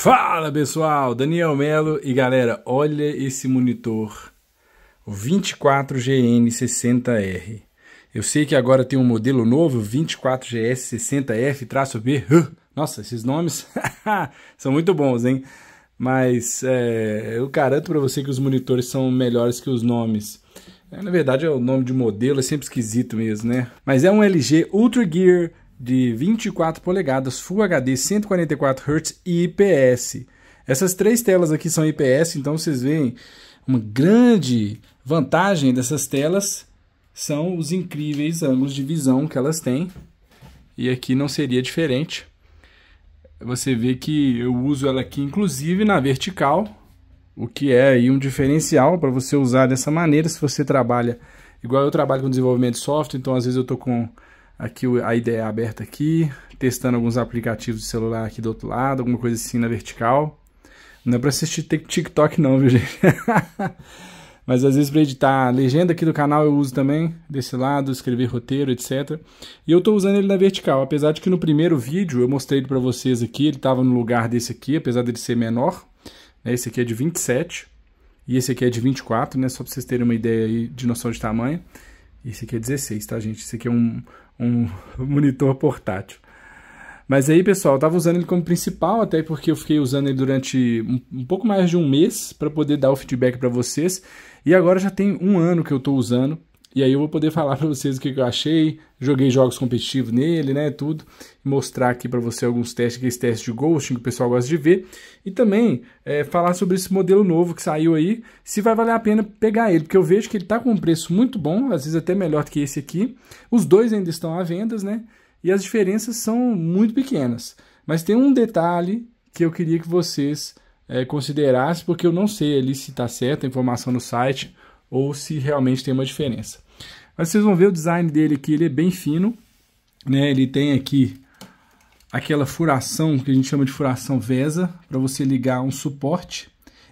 Fala pessoal, Daniel Melo e galera, olha esse monitor, o 24GN60R. Eu sei que agora tem um modelo novo, 24GS60F-B. Nossa, esses nomes são muito bons, hein? Mas é, eu garanto para você que os monitores são melhores que os nomes. É, na verdade, é o nome de modelo é sempre esquisito mesmo, né? Mas é um LG Ultra Gear de 24 polegadas, Full HD 144Hz e IPS. Essas três telas aqui são IPS, então vocês veem uma grande vantagem dessas telas são os incríveis ângulos de visão que elas têm. E aqui não seria diferente. Você vê que eu uso ela aqui inclusive na vertical, o que é aí um diferencial para você usar dessa maneira se você trabalha igual eu trabalho com desenvolvimento de software, então às vezes eu estou com Aqui a ideia é aberta aqui, testando alguns aplicativos de celular aqui do outro lado, alguma coisa assim na vertical. Não é pra assistir TikTok não, viu gente? Mas às vezes para editar a legenda aqui do canal eu uso também, desse lado, escrever roteiro, etc. E eu estou usando ele na vertical, apesar de que no primeiro vídeo eu mostrei ele para vocês aqui, ele estava no lugar desse aqui, apesar dele ser menor. Né? Esse aqui é de 27 e esse aqui é de 24, né? Só para vocês terem uma ideia aí de noção de tamanho. Esse aqui é 16, tá gente? Esse aqui é um, um monitor portátil. Mas aí, pessoal, eu tava usando ele como principal, até porque eu fiquei usando ele durante um, um pouco mais de um mês para poder dar o feedback para vocês. E agora já tem um ano que eu estou usando e aí eu vou poder falar para vocês o que, eu achei, joguei jogos competitivos nele, né, tudo, mostrar aqui para você alguns testes, esse testes de ghosting que o pessoal gosta de ver, e também é, falar sobre esse modelo novo que saiu aí, se vai valer a pena pegar ele, porque eu vejo que ele está com um preço muito bom, às vezes até melhor que esse aqui, os dois ainda estão à venda né, e as diferenças são muito pequenas, mas tem um detalhe que eu queria que vocês é, considerassem, porque eu não sei ali se está certa a informação no site, ou se realmente tem uma diferença. Mas vocês vão ver o design dele aqui, ele é bem fino, né? Ele tem aqui aquela furação que a gente chama de furação VESA para você ligar um suporte.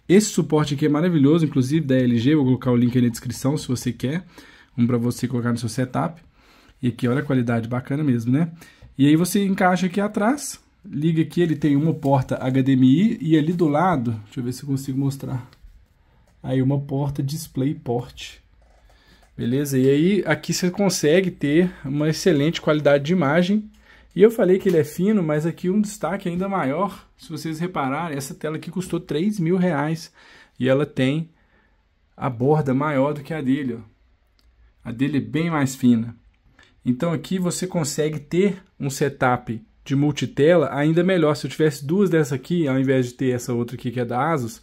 Esse suporte aqui é maravilhoso, inclusive da LG, vou colocar o link aí na descrição se você quer, um para você colocar no seu setup. E aqui, olha a qualidade bacana mesmo, né? E aí você encaixa aqui atrás, liga aqui, ele tem uma porta HDMI e ali do lado, deixa eu ver se eu consigo mostrar aí uma porta DisplayPort. Beleza? E aí aqui você consegue ter uma excelente qualidade de imagem. E eu falei que ele é fino, mas aqui um destaque ainda maior, se vocês repararem, essa tela aqui custou 3 mil reais e ela tem a borda maior do que a dele. Ó. A dele é bem mais fina. Então aqui você consegue ter um setup de multitela ainda melhor. Se eu tivesse duas dessa aqui, ao invés de ter essa outra aqui que é da ASUS,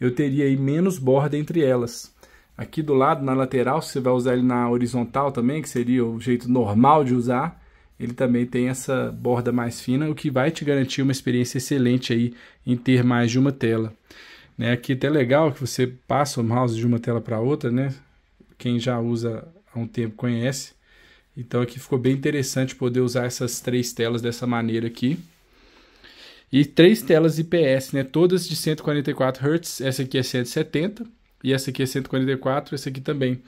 eu teria aí menos borda entre elas. Aqui do lado, na lateral, se você vai usar ele na horizontal também, que seria o jeito normal de usar, ele também tem essa borda mais fina, o que vai te garantir uma experiência excelente aí em ter mais de uma tela. Né? Aqui até legal que você passa o mouse de uma tela para outra, né? Quem já usa há um tempo conhece. Então aqui ficou bem interessante poder usar essas três telas dessa maneira aqui. E três telas IPS, né? Todas de 144 Hz. Essa aqui é 170 e essa aqui é 144, essa aqui também.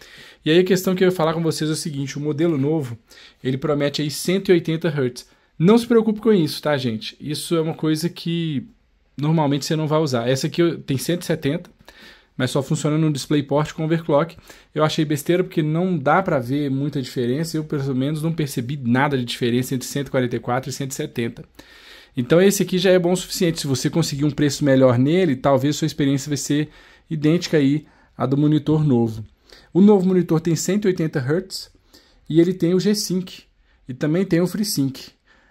E aí a questão que eu ia falar com vocês é o seguinte, o modelo novo, ele promete aí 180 Hz. Não se preocupe com isso, tá, gente? Isso é uma coisa que normalmente você não vai usar. Essa aqui tem 170, mas só funciona no DisplayPort com overclock. Eu achei besteira porque não dá para ver muita diferença, eu pelo menos não percebi nada de diferença entre 144 e 170. Então esse aqui já é bom o suficiente. Se você conseguir um preço melhor nele, talvez sua experiência vai ser idêntica aí à do monitor novo. O novo monitor tem 180 Hz e ele tem o G-Sync e também tem o FreeSync.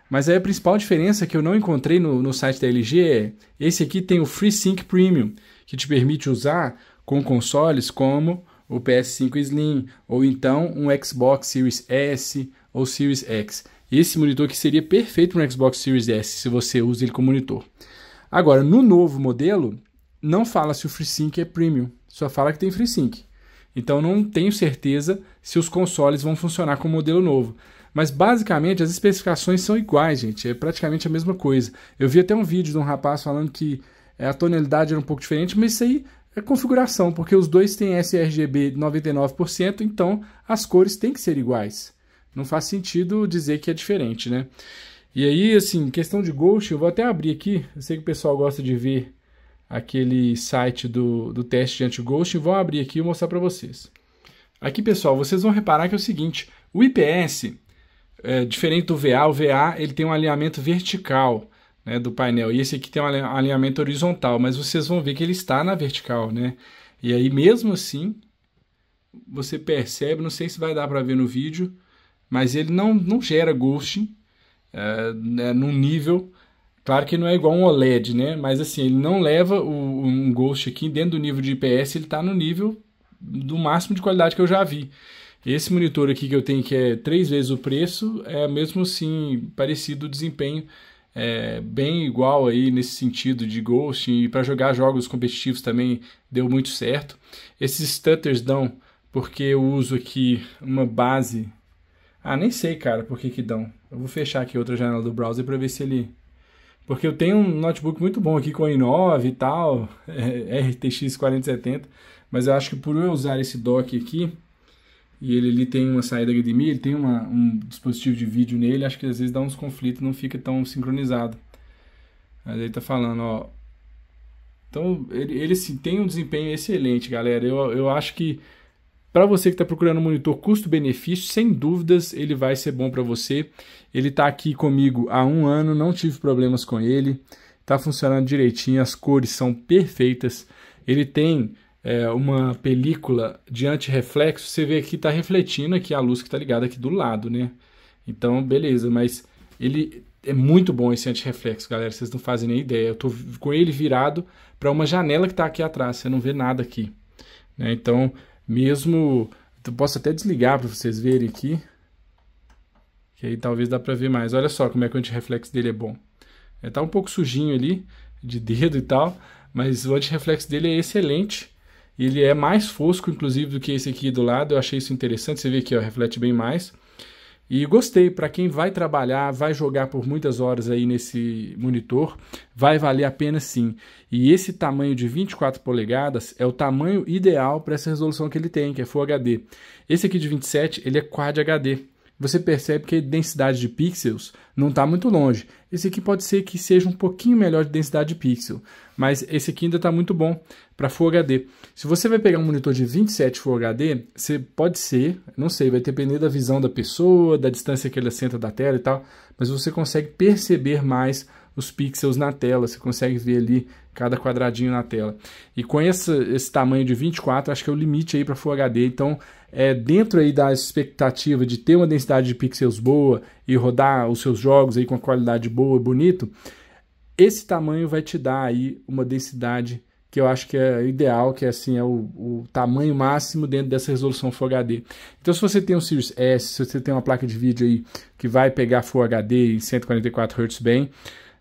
Mas aí a principal diferença que eu não encontrei no, no site da LG é esse aqui tem o FreeSync Premium, que te permite usar com consoles como o PS5 Slim ou então um Xbox Series S ou Series X. Esse monitor que seria perfeito no Xbox Series S se você usa ele como monitor. Agora, no novo modelo, não fala se o FreeSync é premium, só fala que tem FreeSync. Então não tenho certeza se os consoles vão funcionar com o modelo novo. Mas basicamente as especificações são iguais, gente. É praticamente a mesma coisa. Eu vi até um vídeo de um rapaz falando que é, a tonalidade era um pouco diferente, mas isso aí é configuração, porque os dois têm sRGB 99%, então as cores têm que ser iguais. Não faz sentido dizer que é diferente, né? E aí, assim, questão de Ghost, eu vou até abrir aqui. Eu sei que o pessoal gosta de ver aquele site do, do teste de anti ghost Vou abrir aqui e mostrar para vocês. Aqui, pessoal, vocês vão reparar que é o seguinte. O IPS, é, diferente do VA, o VA ele tem um alinhamento vertical né, do painel. E esse aqui tem um alinhamento horizontal, mas vocês vão ver que ele está na vertical, né? E aí, mesmo assim, você percebe, não sei se vai dar para ver no vídeo, mas ele não, não gera ghosting é, né, num nível. Claro que não é igual um OLED, né? Mas assim, ele não leva o, um ghost aqui dentro do nível de IPS, ele está no nível do máximo de qualidade que eu já vi. Esse monitor aqui que eu tenho, que é três vezes o preço, é mesmo assim parecido o desempenho, é, bem igual aí nesse sentido de Ghost. E para jogar jogos competitivos também deu muito certo. Esses stutters dão porque eu uso aqui uma base ah, nem sei, cara, por que que dão. Eu vou fechar aqui outra janela do browser para ver se ele... Porque eu tenho um notebook muito bom aqui com i9 e tal, RTX 4070, mas eu acho que por eu usar esse dock aqui, e ele ali tem uma saída HDMI, ele tem uma, um dispositivo de vídeo nele, acho que às vezes dá uns conflitos, não fica tão sincronizado. Mas ele tá falando, ó... Então, ele, ele sim, tem um desempenho excelente, galera. Eu, eu acho que para você que está procurando um monitor custo-benefício, sem dúvidas ele vai ser bom para você. Ele está aqui comigo há um ano, não tive problemas com ele, está funcionando direitinho, as cores são perfeitas. Ele tem é, uma película de anti-reflexo, você vê que está refletindo aqui a luz que está ligada aqui do lado, né? Então, beleza, mas ele é muito bom esse anti-reflexo, galera. Vocês não fazem nem ideia. Eu estou com ele virado para uma janela que está aqui atrás. Você não vê nada aqui. Né? Então, mesmo, eu posso até desligar para vocês verem aqui, que aí talvez dá para ver mais. Olha só como é que o anti-reflexo dele é bom. É, tá um pouco sujinho ali, de dedo e tal, mas o anti-reflexo dele é excelente. Ele é mais fosco, inclusive, do que esse aqui do lado. Eu achei isso interessante. Você vê que ó, reflete bem mais. E gostei, para quem vai trabalhar, vai jogar por muitas horas aí nesse monitor, vai valer a pena sim. E esse tamanho de 24 polegadas é o tamanho ideal para essa resolução que ele tem, que é Full HD. Esse aqui de 27, ele é Quad HD. Você percebe que a densidade de pixels não está muito longe. Esse aqui pode ser que seja um pouquinho melhor de densidade de pixel, mas esse aqui ainda está muito bom para Full HD. Se você vai pegar um monitor de 27 Full HD, você pode ser, não sei, vai depender da visão da pessoa, da distância que ela senta da tela e tal, mas você consegue perceber mais os pixels na tela, você consegue ver ali cada quadradinho na tela. E com esse, esse tamanho de 24, acho que é o limite aí para Full HD. Então, é, dentro aí da expectativa de ter uma densidade de pixels boa e rodar os seus jogos aí com a qualidade boa e bonito, esse tamanho vai te dar aí uma densidade que eu acho que é ideal, que é, assim, é o, o tamanho máximo dentro dessa resolução Full HD. Então, se você tem um Sirius S, se você tem uma placa de vídeo aí que vai pegar Full HD em 144 Hz bem,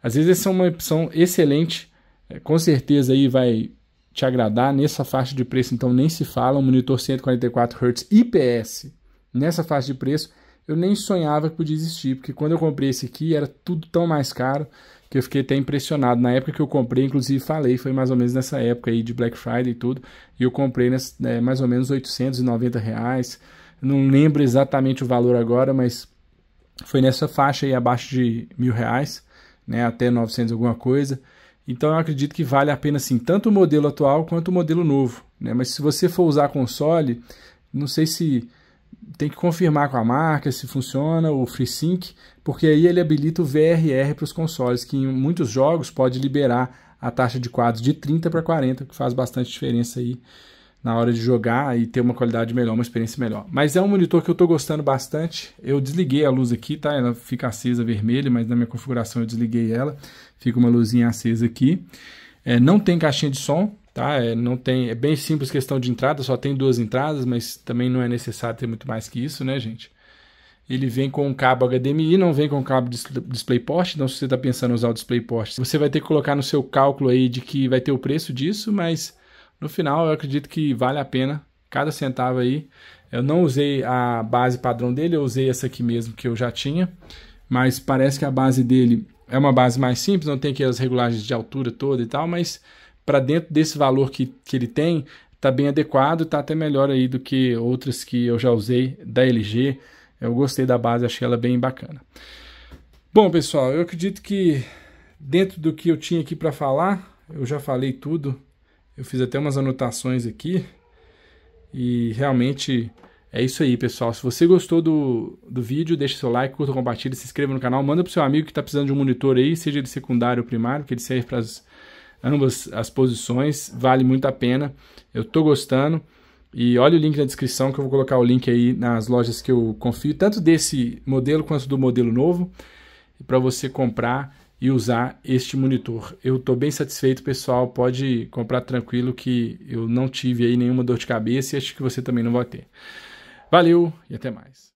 às vezes essa é uma opção excelente, é, com certeza aí vai te agradar nessa faixa de preço, então nem se fala, um monitor 144 Hz IPS nessa faixa de preço eu nem sonhava que podia existir, porque quando eu comprei esse aqui era tudo tão mais caro que eu fiquei até impressionado. Na época que eu comprei, inclusive falei, foi mais ou menos nessa época aí de Black Friday e tudo, e eu comprei né, mais ou menos 890 reais, não lembro exatamente o valor agora, mas foi nessa faixa aí abaixo de mil reais, né, até 900 alguma coisa. Então eu acredito que vale a pena assim, tanto o modelo atual quanto o modelo novo. Né? Mas se você for usar console, não sei se tem que confirmar com a marca se funciona o FreeSync, porque aí ele habilita o VRR para os consoles, que em muitos jogos pode liberar a taxa de quadros de 30 para 40, que faz bastante diferença aí na hora de jogar e ter uma qualidade melhor, uma experiência melhor. Mas é um monitor que eu estou gostando bastante. Eu desliguei a luz aqui, tá? Ela fica acesa vermelha, mas na minha configuração eu desliguei ela. Fica uma luzinha acesa aqui. É, não tem caixinha de som, Tá? É, não tem, é bem simples questão de entrada, só tem duas entradas, mas também não é necessário ter muito mais que isso, né, gente? Ele vem com um cabo HDMI, não vem com cabo DisplayPort, então se você está pensando em usar o DisplayPort, você vai ter que colocar no seu cálculo aí de que vai ter o preço disso, mas no final eu acredito que vale a pena cada centavo aí. Eu não usei a base padrão dele, eu usei essa aqui mesmo que eu já tinha, mas parece que a base dele é uma base mais simples, não tem aqui as regulagens de altura toda e tal, mas para dentro desse valor que, que ele tem, está bem adequado, está até melhor aí do que outras que eu já usei da LG. Eu gostei da base, achei ela bem bacana. Bom, pessoal, eu acredito que dentro do que eu tinha aqui para falar, eu já falei tudo. Eu fiz até umas anotações aqui. E realmente é isso aí, pessoal. Se você gostou do, do vídeo, deixe seu like, curta, compartilhe, se inscreva no canal, manda pro seu amigo que está precisando de um monitor aí, seja ele secundário ou primário, que ele serve para as ambas as posições, vale muito a pena. Eu estou gostando. E olha o link na descrição que eu vou colocar o link aí nas lojas que eu confio, tanto desse modelo quanto do modelo novo, para você comprar e usar este monitor. Eu estou bem satisfeito, pessoal. Pode comprar tranquilo que eu não tive aí nenhuma dor de cabeça e acho que você também não vai ter. Valeu e até mais.